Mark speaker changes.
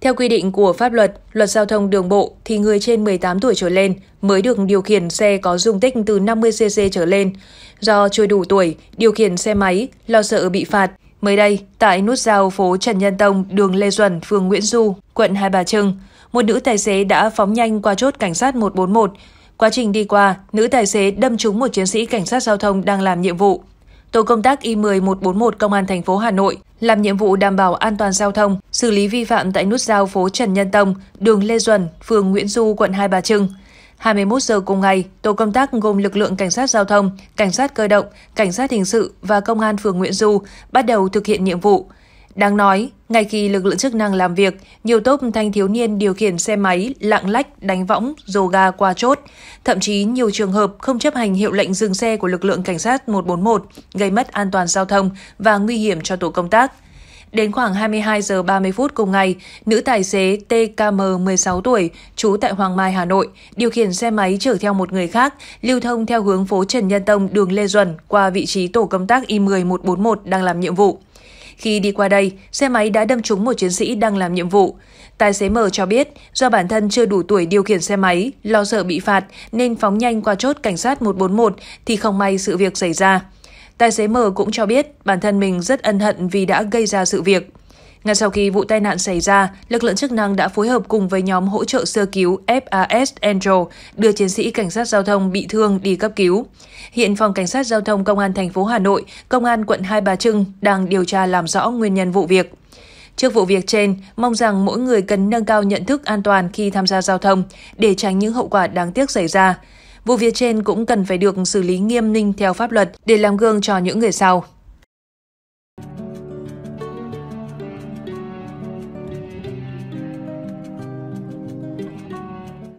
Speaker 1: Theo quy định của pháp luật, luật giao thông đường bộ thì người trên 18 tuổi trở lên mới được điều khiển xe có dung tích từ 50cc trở lên. Do chưa đủ tuổi, điều khiển xe máy, lo sợ bị phạt. Mới đây, tại nút giao phố Trần Nhân Tông, đường Lê Duẩn, phường Nguyễn Du, quận Hai Bà Trưng, một nữ tài xế đã phóng nhanh qua chốt cảnh sát 141. Quá trình đi qua, nữ tài xế đâm trúng một chiến sĩ cảnh sát giao thông đang làm nhiệm vụ tổ công tác Y10141 Công an thành phố Hà Nội làm nhiệm vụ đảm bảo an toàn giao thông, xử lý vi phạm tại nút giao phố Trần Nhân Tông, đường Lê Duẩn, phường Nguyễn Du, quận Hai Bà Trưng. 21 giờ cùng ngày, tổ công tác gồm lực lượng cảnh sát giao thông, cảnh sát cơ động, cảnh sát hình sự và công an phường Nguyễn Du bắt đầu thực hiện nhiệm vụ. Đáng nói, ngay khi lực lượng chức năng làm việc, nhiều tốp thanh thiếu niên điều khiển xe máy lạng lách, đánh võng, dồ ga qua chốt. Thậm chí nhiều trường hợp không chấp hành hiệu lệnh dừng xe của lực lượng cảnh sát 141, gây mất an toàn giao thông và nguy hiểm cho tổ công tác. Đến khoảng 22 giờ 30 phút cùng ngày, nữ tài xế TKM 16 tuổi, trú tại Hoàng Mai, Hà Nội, điều khiển xe máy chở theo một người khác, lưu thông theo hướng phố Trần Nhân Tông, đường Lê Duẩn qua vị trí tổ công tác Y10141 đang làm nhiệm vụ. Khi đi qua đây, xe máy đã đâm trúng một chiến sĩ đang làm nhiệm vụ. Tài xế M cho biết do bản thân chưa đủ tuổi điều khiển xe máy, lo sợ bị phạt nên phóng nhanh qua chốt cảnh sát 141 thì không may sự việc xảy ra. Tài xế M cũng cho biết bản thân mình rất ân hận vì đã gây ra sự việc. Ngay sau khi vụ tai nạn xảy ra, lực lượng chức năng đã phối hợp cùng với nhóm hỗ trợ sơ cứu FAS Angel đưa chiến sĩ cảnh sát giao thông bị thương đi cấp cứu. Hiện phòng cảnh sát giao thông công an thành phố Hà Nội, công an quận Hai Bà Trưng đang điều tra làm rõ nguyên nhân vụ việc. Trước vụ việc trên, mong rằng mỗi người cần nâng cao nhận thức an toàn khi tham gia giao thông để tránh những hậu quả đáng tiếc xảy ra. Vụ việc trên cũng cần phải được xử lý nghiêm minh theo pháp luật để làm gương cho những người sau.